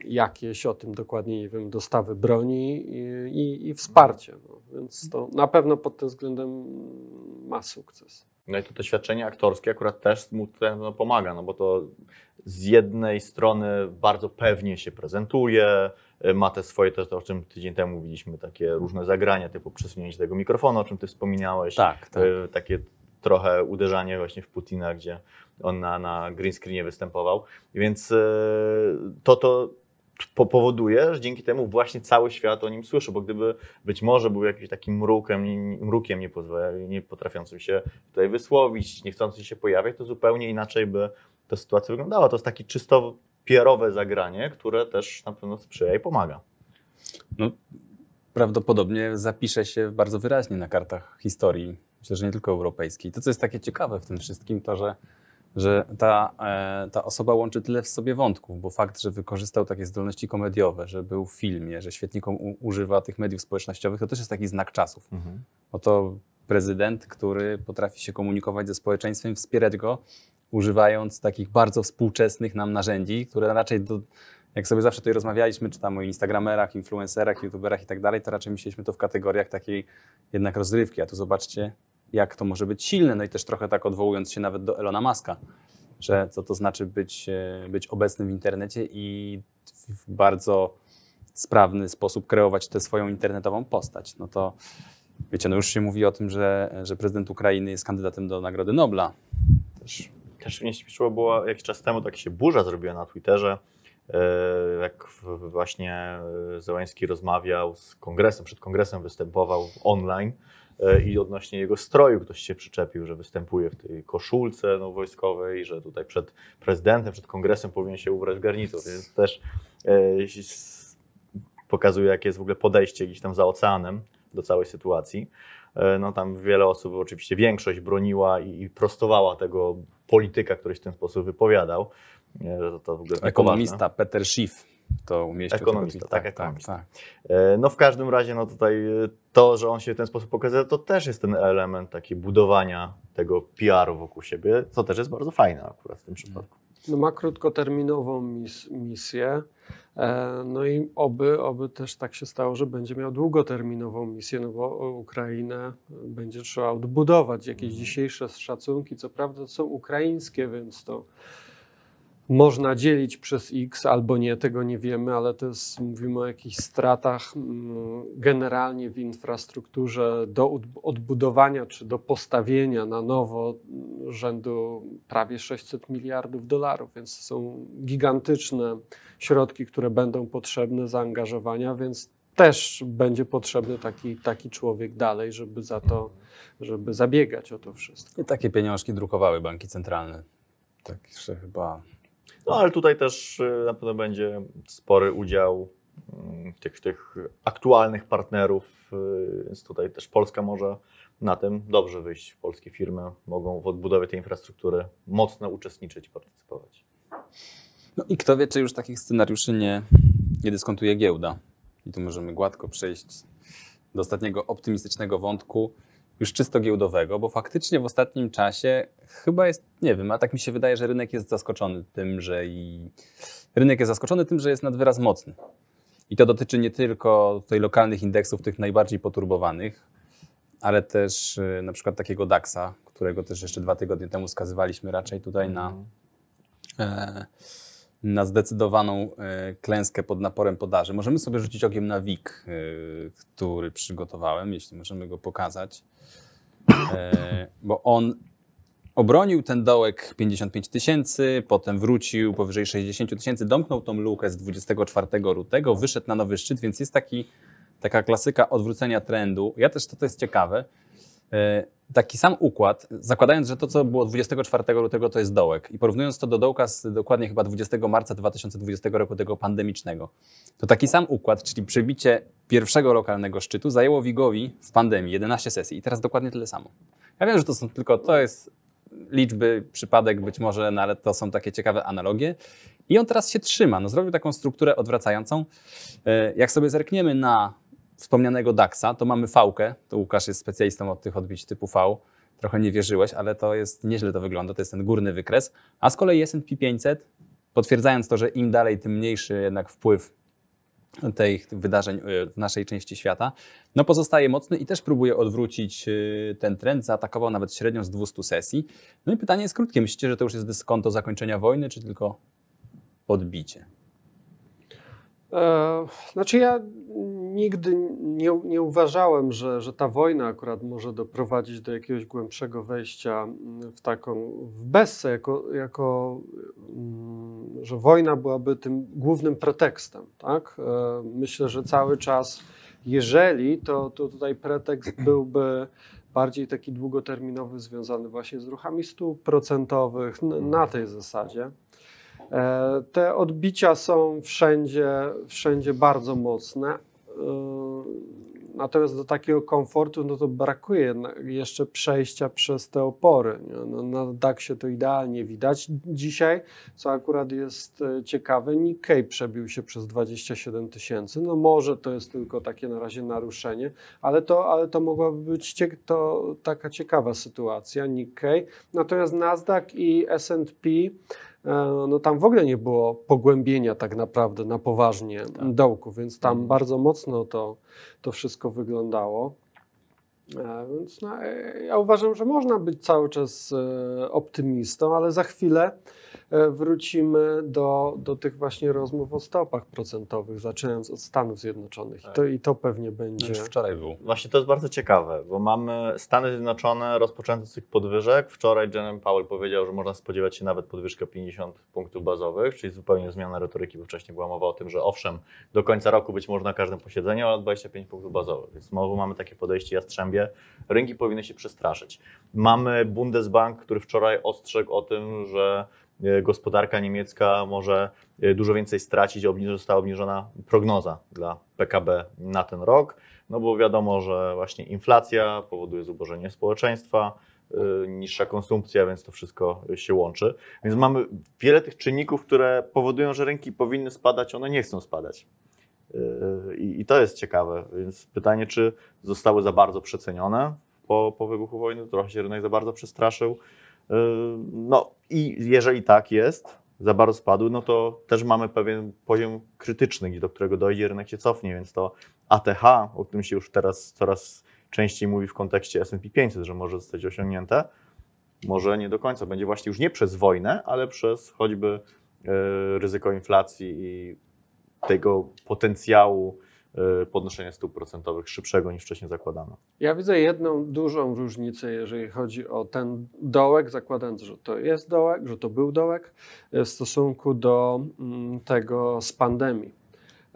[SPEAKER 3] jakieś, o tym dokładnie nie wiem, dostawy broni i, i, i wsparcie. No. Więc to na pewno pod tym względem ma sukces.
[SPEAKER 2] No i to doświadczenie aktorskie akurat też mu no, pomaga, no bo to z jednej strony bardzo pewnie się prezentuje, E, ma te swoje, to o czym tydzień temu mówiliśmy, takie różne zagrania, typu przesunięcie tego mikrofonu, o czym ty wspominałeś. Tak, tak. E, takie trochę uderzanie właśnie w Putina, gdzie on na, na green screenie występował. Więc e, to, to powoduje, że dzięki temu właśnie cały świat o nim słyszy, bo gdyby być może był jakimś takim mrukiem, mrukiem nie, nie potrafiącym się tutaj wysłowić, nie chcącym się pojawiać, to zupełnie inaczej by ta sytuacja wyglądała. To jest taki czysto PR-owe zagranie, które też na pewno sprzyja i pomaga.
[SPEAKER 1] No, prawdopodobnie zapisze się bardzo wyraźnie na kartach historii, myślę, że nie tylko europejskiej. To, co jest takie ciekawe w tym wszystkim, to że, że ta, e, ta osoba łączy tyle w sobie wątków, bo fakt, że wykorzystał takie zdolności komediowe, że był w filmie, że świetnikom u, używa tych mediów społecznościowych, to też jest taki znak czasów. Mhm. Oto prezydent, który potrafi się komunikować ze społeczeństwem, wspierać go używając takich bardzo współczesnych nam narzędzi, które raczej, do, jak sobie zawsze tutaj rozmawialiśmy, czy tam o instagramerach, influencerach, youtuberach i tak dalej, to raczej myśleliśmy to w kategoriach takiej jednak rozrywki, a tu zobaczcie, jak to może być silne, no i też trochę tak odwołując się nawet do Elona Muska, że co to znaczy być, e, być obecnym w internecie i w bardzo sprawny sposób kreować tę swoją internetową postać. No to wiecie, no już się mówi o tym, że, że prezydent Ukrainy jest kandydatem do Nagrody
[SPEAKER 2] Nobla. Też też mnie śmieszyło było jakiś czas temu, tak się burza zrobiła na Twitterze, e, jak właśnie e, Zełański rozmawiał z kongresem, przed kongresem występował online e, i odnośnie jego stroju ktoś się przyczepił, że występuje w tej koszulce no, wojskowej, że tutaj przed prezydentem, przed kongresem powinien się ubrać w garnitur, więc też pokazuje, jakie jest w ogóle podejście gdzieś tam za oceanem do całej sytuacji. E, no tam wiele osób, oczywiście większość broniła i prostowała tego polityka, który się w ten sposób wypowiadał. E, że to w ogóle Ekonomista poważne. Peter Schiff to umieścił. Ekonomista, tak, tak, ekonomista. Tak, tak. No w każdym razie no tutaj to, że on się w ten sposób pokazał, to też jest ten element taki budowania tego PR-u wokół siebie, co też jest bardzo fajne akurat w tym przypadku.
[SPEAKER 3] No ma krótkoterminową mis misję, E, no i oby, oby też tak się stało, że będzie miał długoterminową misję, no bo Ukrainę będzie trzeba odbudować. Jakieś mm. dzisiejsze szacunki, co prawda są ukraińskie, więc to można dzielić przez X albo nie, tego nie wiemy, ale to jest, mówimy o jakichś stratach mm, generalnie w infrastrukturze do odbudowania czy do postawienia na nowo rzędu prawie 600 miliardów dolarów, więc to są gigantyczne środki, które będą potrzebne, zaangażowania, więc też będzie potrzebny taki, taki człowiek dalej, żeby za to, żeby zabiegać o to wszystko.
[SPEAKER 1] I takie pieniążki drukowały banki centralne. Tak, że chyba.
[SPEAKER 2] No ale tutaj też y, na pewno będzie spory udział mm, tych, tych aktualnych partnerów, y, więc tutaj też Polska może na tym dobrze wyjść. Polskie firmy mogą w odbudowie tej infrastruktury mocno uczestniczyć, partycypować.
[SPEAKER 1] No i kto wie, czy już takich scenariuszy nie, nie dyskontuje giełda. I tu możemy gładko przejść do ostatniego optymistycznego wątku, już czysto giełdowego, bo faktycznie w ostatnim czasie chyba jest, nie wiem, a tak mi się wydaje, że rynek jest zaskoczony tym, że i rynek jest zaskoczony tym, że jest nad wyraz mocny. I to dotyczy nie tylko tutaj lokalnych indeksów, tych najbardziej poturbowanych, ale też y, na przykład takiego DAX-a, którego też jeszcze dwa tygodnie temu skazywaliśmy raczej tutaj na, mhm. e, na e, klęskę pod naporem podaży. Możemy sobie rzucić okiem na WIG, e, który przygotowałem, jeśli możemy go pokazać, e, bo on obronił ten dołek 55 tysięcy, potem wrócił powyżej 60 tysięcy, domknął tą lukę z 24 lutego, wyszedł na nowy szczyt, więc jest taki, taka klasyka odwrócenia trendu. Ja też, to, to jest ciekawe, E, taki sam układ, zakładając, że to, co było 24 lutego, to jest dołek i porównując to do dołka z dokładnie chyba 20 marca 2020 roku, tego pandemicznego, to taki sam układ, czyli przebicie pierwszego lokalnego szczytu zajęło Wigowi w pandemii 11 sesji i teraz dokładnie tyle samo. Ja wiem, że to są tylko, to jest liczby, przypadek być może, no ale to są takie ciekawe analogie. I on teraz się trzyma, no zrobił taką strukturę odwracającą. E, jak sobie zerkniemy na wspomnianego DAXa, to mamy fałkę. To Łukasz jest specjalistą od tych odbić typu V. Trochę nie wierzyłeś, ale to jest nieźle to wygląda. To jest ten górny wykres. A z kolei S&P 500, potwierdzając to, że im dalej, tym mniejszy jednak wpływ tych wydarzeń y, w naszej części świata, no pozostaje mocny i też próbuje odwrócić y, ten trend. Zaatakował nawet średnio z 200 sesji. No i pytanie jest krótkie. Myślicie, że to już jest dyskonto zakończenia wojny, czy tylko odbicie?
[SPEAKER 3] E, znaczy ja nigdy nie, nie uważałem, że, że ta wojna akurat może doprowadzić do jakiegoś głębszego wejścia mm, w taką, w bessę, jako, jako mm, że wojna byłaby tym głównym pretekstem. Tak? E, myślę, że cały czas, jeżeli, to, to tutaj pretekst byłby bardziej taki długoterminowy, związany właśnie z ruchami stóp procentowych, na tej zasadzie. E, te odbicia są wszędzie, wszędzie bardzo mocne. E, natomiast do takiego komfortu no to brakuje jeszcze przejścia przez te opory. No, na dax się to idealnie widać. Dzisiaj, co akurat jest e, ciekawe, Nikkei przebił się przez 27 tysięcy. No może to jest tylko takie na razie naruszenie, ale to, ale to mogłaby być ciek- to taka ciekawa sytuacja Nikkei. Natomiast Nasdaq i S&P E, no tam w ogóle nie było pogłębienia tak naprawdę na poważnie tak. dołku, więc tam mhm. bardzo mocno to, to wszystko wyglądało. E, więc no, e, ja uważam, że można być cały czas optymistą, ale za chwilę E, wrócimy do, do tych właśnie rozmów o stopach procentowych, zaczynając od Stanów Zjednoczonych. Tak. I, to, I to pewnie będzie. Już wczoraj
[SPEAKER 2] był. Właśnie to jest bardzo ciekawe, bo mamy Stany Zjednoczone rozpoczęte z tych podwyżek. Wczoraj Jeremy Powell powiedział, że można spodziewać się nawet podwyżkę 50 punktów bazowych, czyli zupełnie zmiana retoryki, bo wcześniej była mowa o tym, że owszem, do końca roku być może na każdym posiedzeniu, ale 25 punktów bazowych. Więc znowu mamy takie podejście jastrzębie. Rynki powinny się przestraszyć. Mamy Bundesbank, który wczoraj ostrzegł o tym, że E, gospodarka niemiecka może e, dużo więcej stracić, została obniżona prognoza dla PKB na ten rok, no bo wiadomo, że właśnie inflacja powoduje zubożenie społeczeństwa, e, niższa konsumpcja, więc to wszystko się łączy. Więc mamy wiele tych czynników, które powodują, że rynki powinny spadać, one nie chcą spadać. I to jest ciekawe, więc pytanie, czy zostały za bardzo przecenione po, po wybuchu wojny, trochę się rynek za bardzo przestraszył, Yy, no i jeżeli tak jest, za bardzo spadły, no to też mamy pewien poziom krytyczny, do którego dojdzie, rynek się cofnie, więc to ATH, o którym się już teraz coraz częściej mówi w kontekście S&P 500, że może zostać osiągnięte, może nie do końca. Będzie właśnie już nie przez wojnę, ale przez choćby yy, ryzyko inflacji i tego potencjału Y, podnoszenia stóp procentowych szybszego niż wcześniej zakładano.
[SPEAKER 3] Ja widzę jedną dużą różnicę, jeżeli chodzi o ten dołek, zakładając, że to jest dołek, że to był dołek, y, w stosunku
[SPEAKER 2] do mm,
[SPEAKER 3] tego z pandemii.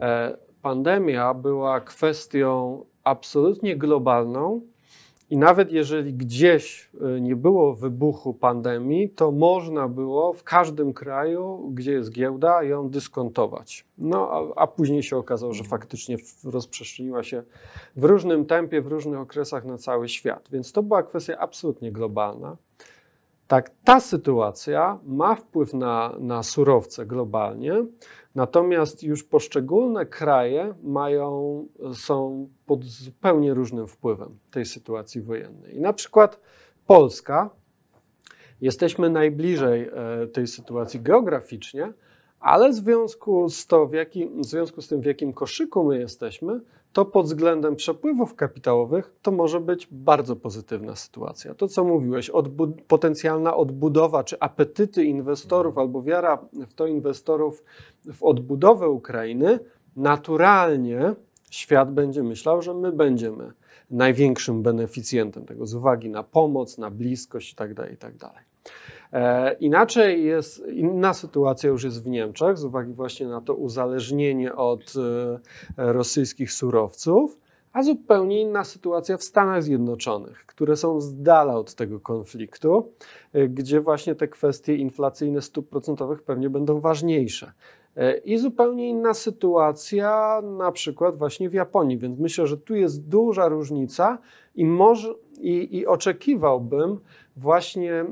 [SPEAKER 3] E, pandemia była kwestią absolutnie globalną, i nawet jeżeli gdzieś y, nie było wybuchu pandemii, to można było w każdym kraju, gdzie jest giełda, ją dyskontować. No, a, a później się okazało, że faktycznie rozprzestrzeniła się w różnym tempie, w różnych okresach na cały świat. Więc to była kwestia absolutnie globalna. Tak, ta sytuacja ma wpływ na, na surowce globalnie, Natomiast już poszczególne kraje mają, są pod zupełnie różnym wpływem tej sytuacji wojennej. na przykład Polska, jesteśmy najbliżej e, tej sytuacji geograficznie, ale w związku z, to, w, w związku z tym, w jakim koszyku my jesteśmy, to pod względem przepływów kapitałowych to może być bardzo pozytywna sytuacja. To, co mówiłeś, odbud potencjalna odbudowa czy apetyty inwestorów albo wiara w to inwestorów w odbudowę Ukrainy, naturalnie świat będzie myślał, że my będziemy największym beneficjentem tego z uwagi na pomoc, na bliskość itd. Tak itd. Tak E, inaczej jest, inna sytuacja już jest w Niemczech z uwagi właśnie na to uzależnienie od e, rosyjskich surowców, a zupełnie inna sytuacja w Stanach Zjednoczonych, które są z dala od tego konfliktu, e, gdzie właśnie te kwestie inflacyjne stóp procentowych pewnie będą ważniejsze. I zupełnie inna sytuacja na przykład właśnie w Japonii, więc myślę, że tu jest duża różnica i, może, i, i oczekiwałbym, właśnie, mm,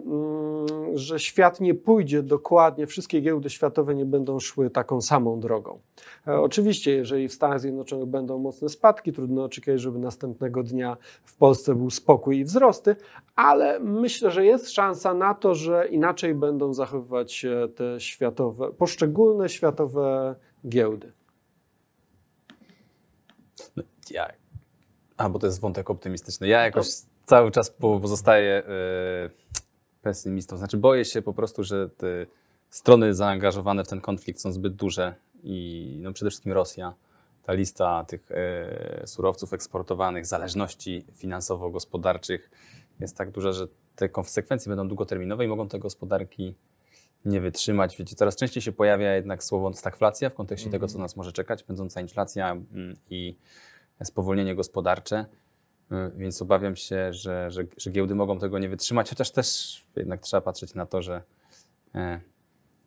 [SPEAKER 3] że świat nie pójdzie dokładnie, wszystkie giełdy światowe nie będą szły taką samą drogą. E, oczywiście, jeżeli w Stanach Zjednoczonych będą mocne spadki, trudno oczekiwać, żeby następnego dnia w Polsce był spokój i wzrosty, ale myślę, że jest szansa na to, że inaczej będą zachowywać się te światowe, poszczególne światowe giełdy.
[SPEAKER 1] No, ja, a, bo to jest wątek optymistyczny. Ja jakoś no cały czas pozostaję e, pesymistą. Znaczy, boję się po prostu, że te strony zaangażowane w ten konflikt są zbyt duże i no przede wszystkim Rosja. Ta lista tych e, surowców eksportowanych, zależności finansowo-gospodarczych jest tak duża, że te konsekwencje będą długoterminowe i mogą te gospodarki nie wytrzymać. Wiecie, coraz częściej się pojawia jednak słowo stagflacja w kontekście mm -hmm. tego, mhm. co nas może czekać, pędząca inflacja mm, i spowolnienie gospodarcze. E, więc obawiam się, że, że, że giełdy mogą tego nie wytrzymać, chociaż też jednak trzeba patrzeć na to, że e,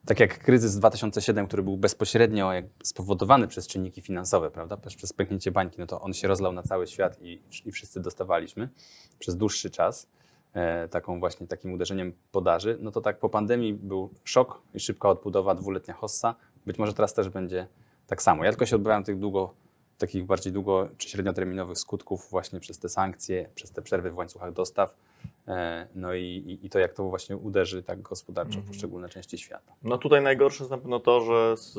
[SPEAKER 1] tak jak kryzys 2007, który był bezpośrednio spowodowany przez czynniki finansowe, prawda, przez pęknięcie bańki, no to on się rozlał na cały świat i, i wszyscy dostawaliśmy przez dłuższy czas e, taką właśnie takim uderzeniem podaży. No to tak po pandemii był szok i szybka odbudowa dwuletnia hossa. Być może teraz też będzie tak samo. Ja tylko się odbywałem tych długo takich bardziej długo czy średnioterminowych skutków właśnie przez te sankcje, przez te przerwy w łańcuchach dostaw E, no i, i to, jak to właśnie uderzy tak gospodarczo w mhm. poszczególne części świata.
[SPEAKER 2] No tutaj najgorsze jest na pewno to, że z,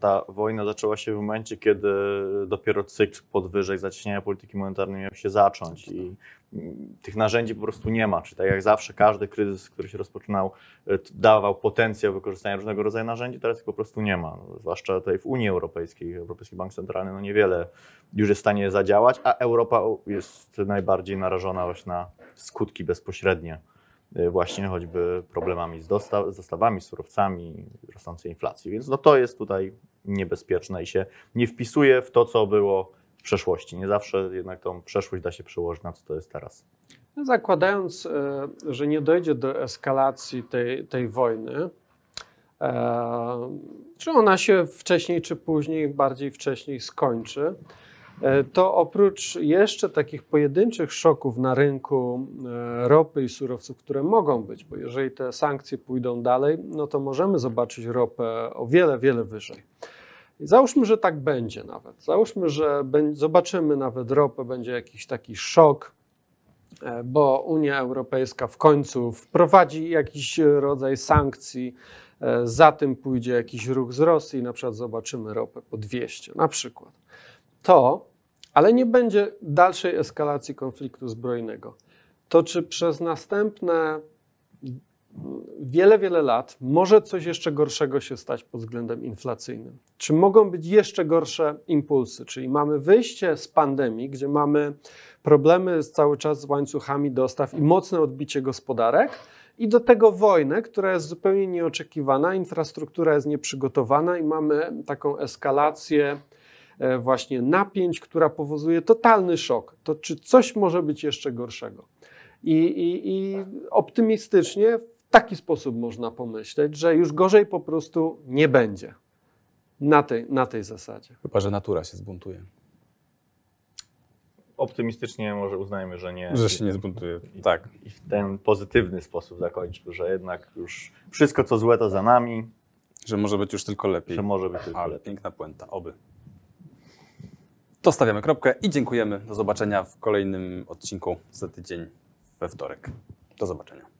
[SPEAKER 2] ta wojna zaczęła się w momencie, kiedy dopiero cykl podwyżek zacieśnienia polityki monetarnej miał się zacząć i mm, tych narzędzi po prostu nie ma. Czyli tak jak zawsze każdy kryzys, który się rozpoczynał, e, dawał potencjał wykorzystania różnego rodzaju narzędzi, teraz ich po prostu nie ma. No, zwłaszcza tutaj w Unii Europejskiej, Europejski Bank Centralny no niewiele już jest w stanie zadziałać, a Europa jest najbardziej narażona właśnie na skutki bezpośrednie, y, właśnie choćby problemami z, dostaw, z dostawami, surowcami, rosnącej inflacji. Więc no to jest tutaj niebezpieczne i się nie wpisuje w to, co było w przeszłości. Nie zawsze jednak tą przeszłość da się przełożyć na co to jest teraz.
[SPEAKER 3] No zakładając, y, że nie dojdzie do eskalacji tej, tej wojny, e, czy ona się wcześniej czy później, bardziej wcześniej skończy, E, to oprócz jeszcze takich pojedynczych szoków na rynku e, ropy i surowców, które mogą być, bo jeżeli te sankcje pójdą dalej, no to możemy zobaczyć ropę o wiele, wiele wyżej. I załóżmy, że tak będzie nawet. Załóżmy, że zobaczymy nawet ropę, będzie jakiś taki szok, e, bo Unia Europejska w końcu wprowadzi jakiś rodzaj sankcji. Za tym pójdzie jakiś ruch z Rosji, na przykład zobaczymy ropę po 200, na przykład. To ale nie będzie dalszej eskalacji konfliktu zbrojnego, to czy przez następne wiele, wiele lat może coś jeszcze gorszego się stać pod względem inflacyjnym? Czy mogą być jeszcze gorsze impulsy? Czyli mamy wyjście z pandemii, gdzie mamy problemy z cały czas z łańcuchami dostaw i mocne odbicie gospodarek. I do tego wojnę, która jest zupełnie nieoczekiwana, infrastruktura jest nieprzygotowana i mamy taką eskalację E, właśnie napięć, która powoduje totalny szok. To czy coś może być jeszcze gorszego? I, i, i optymistycznie w taki sposób można pomyśleć, że już gorzej po prostu nie będzie. Na tej, na tej zasadzie.
[SPEAKER 2] Chyba, że natura się zbuntuje optymistycznie może uznajmy, że nie. Że się nie zbuntuje. I, tak. I w ten pozytywny sposób zakończył, że jednak już wszystko co złe to za nami. Że może być już tylko lepiej. Że może
[SPEAKER 1] być tylko Ale lepiej. Piękna puenta, oby. To stawiamy kropkę i dziękujemy. Do zobaczenia w kolejnym odcinku za tydzień we wtorek. Do zobaczenia.